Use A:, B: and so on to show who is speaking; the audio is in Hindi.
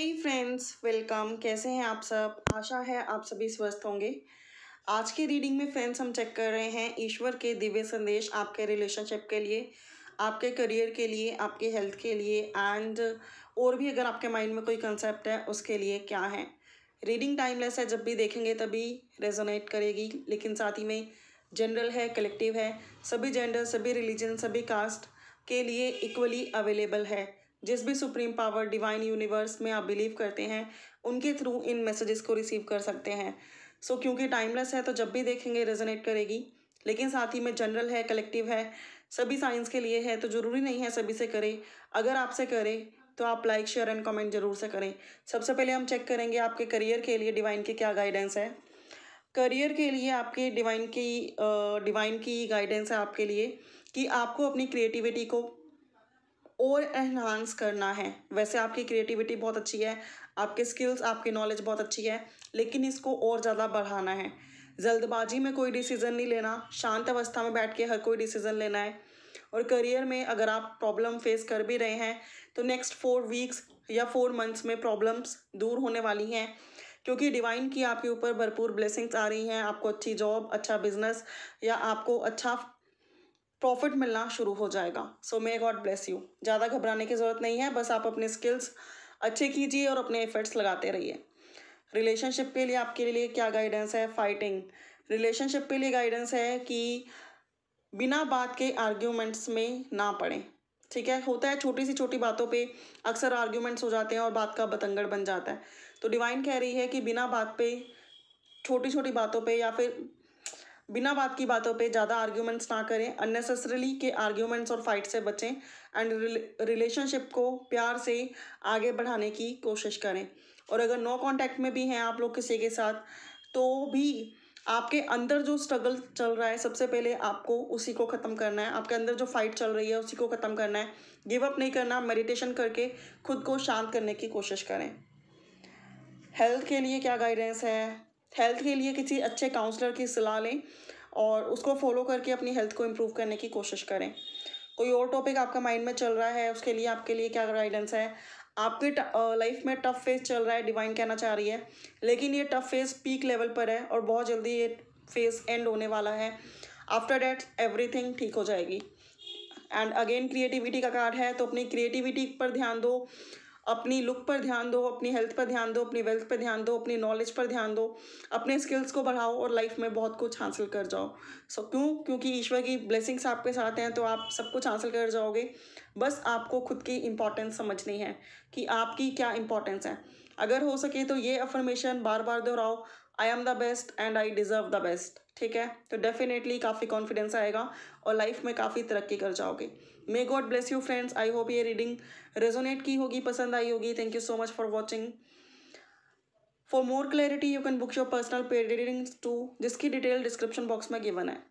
A: हेलो फ्रेंड्स वेलकम कैसे हैं आप सब आशा है आप सभी स्वस्थ होंगे आज के रीडिंग में फ्रेंड्स हम चेक कर रहे हैं ईश्वर के दिव्य संदेश आपके रिलेशनशिप के लिए आपके करियर के लिए आपके हेल्थ के लिए एंड और भी अगर आपके माइंड में कोई कंसेप्ट है उसके लिए क्या है रीडिंग टाइमलेस है जब भी देखेंगे तभी रेजोनेट करेगी लेकिन साथ ही में जनरल है कलेक्टिव है सभी जेंडर सभी रिलीजन सभी कास्ट के लिए इक्वली अवेलेबल है जिस भी सुप्रीम पावर डिवाइन यूनिवर्स में आप बिलीव करते हैं उनके थ्रू इन मैसेजेस को रिसीव कर सकते हैं सो so, क्योंकि टाइमलेस है तो जब भी देखेंगे रेजोनेट करेगी लेकिन साथ ही में जनरल है कलेक्टिव है सभी साइंस के लिए है तो ज़रूरी नहीं है सभी से करें अगर आपसे करें तो आप लाइक शेयर एंड कमेंट जरूर से करें सबसे पहले हम चेक करेंगे आपके करियर के लिए डिवाइन के क्या गाइडेंस है करियर के लिए आपके डिवाइन की डिवाइन की गाइडेंस है आपके लिए कि आपको अपनी क्रिएटिविटी को और एनहांस करना है वैसे आपकी क्रिएटिविटी बहुत अच्छी है आपके स्किल्स आपकी नॉलेज बहुत अच्छी है लेकिन इसको और ज़्यादा बढ़ाना है जल्दबाजी में कोई डिसीज़न नहीं लेना शांत अवस्था में बैठ के हर कोई डिसीज़न लेना है और करियर में अगर आप प्रॉब्लम फेस कर भी रहे हैं तो नेक्स्ट फोर वीक्स या फोर मंथ्स में प्रॉब्लम्स दूर होने वाली हैं क्योंकि डिवाइन की आपके ऊपर भरपूर ब्लेसिंग्स आ रही हैं आपको अच्छी जॉब अच्छा बिजनेस या आपको अच्छा प्रॉफिट मिलना शुरू हो जाएगा so may God bless you ज़्यादा घबराने की ज़रूरत नहीं है बस आप अपने स्किल्स अच्छे कीजिए और अपने एफर्ट्स लगाते रहिए रिलेशनशिप के लिए आपके लिए क्या गाइडेंस है फाइटिंग रिलेशनशिप के लिए गाइडेंस है कि बिना बात के आर्ग्यूमेंट्स में ना पड़े ठीक है होता है छोटी सी छोटी बातों पे अक्सर आर्ग्यूमेंट्स हो जाते हैं और बात का बतंगड़ बन जाता है तो डिवाइन कह रही है कि बिना बात पे छोटी छोटी बातों पे या फिर बिना बात की बातों पे ज़्यादा आर्ग्यूमेंट्स ना करें अननेसेसरली के आर्ग्यूमेंट्स और फाइट से बचें एंड रिलेशनशिप को प्यार से आगे बढ़ाने की कोशिश करें और अगर नो कांटेक्ट में भी हैं आप लोग किसी के साथ तो भी आपके अंदर जो स्ट्रगल चल रहा है सबसे पहले आपको उसी को ख़त्म करना है आपके अंदर जो फाइट चल रही है उसी को ख़त्म करना है गिव अप नहीं करना मेडिटेशन करके खुद को शांत करने की कोशिश करें हेल्थ के लिए क्या गाइडेंस है हेल्थ के लिए किसी अच्छे काउंसलर की सलाह लें और उसको फॉलो करके अपनी हेल्थ को इम्प्रूव करने की कोशिश करें कोई और टॉपिक आपका माइंड में चल रहा है उसके लिए आपके लिए क्या गाइडेंस है आपके लाइफ में टफ फेज चल रहा है डिवाइन कहना चाह रही है लेकिन ये टफ फेज पीक लेवल पर है और बहुत जल्दी ये फेज एंड होने वाला है आफ्टर डैट एवरीथिंग ठीक हो जाएगी एंड अगेन क्रिएटिविटी का कार्ड है तो अपनी क्रिएटिविटी पर ध्यान दो अपनी लुक पर ध्यान दो अपनी हेल्थ पर ध्यान दो अपनी वेल्थ पर ध्यान दो अपनी नॉलेज पर ध्यान दो अपने स्किल्स को बढ़ाओ और लाइफ में बहुत कुछ हासिल कर जाओ सो क्यों क्योंकि ईश्वर की ब्लेसिंग्स आपके साथ हैं तो आप सब कुछ हासिल कर जाओगे बस आपको खुद की इंपॉर्टेंस समझनी है कि आपकी क्या इंपॉर्टेंस है अगर हो सके तो ये अफर्मेशन बार बार दोहराओ I am the best and I deserve the best ठीक है तो डेफिनेटली काफ़ी कॉन्फिडेंस आएगा और लाइफ में काफ़ी तरक्की कर जाओगे may God bless you friends I hope ये रीडिंग रेजोनेट की होगी पसंद आई होगी thank you so much for watching for more clarity you can book your personal paid readings too जिसकी डिटेल डिस्क्रिप्शन बॉक्स में गिवन है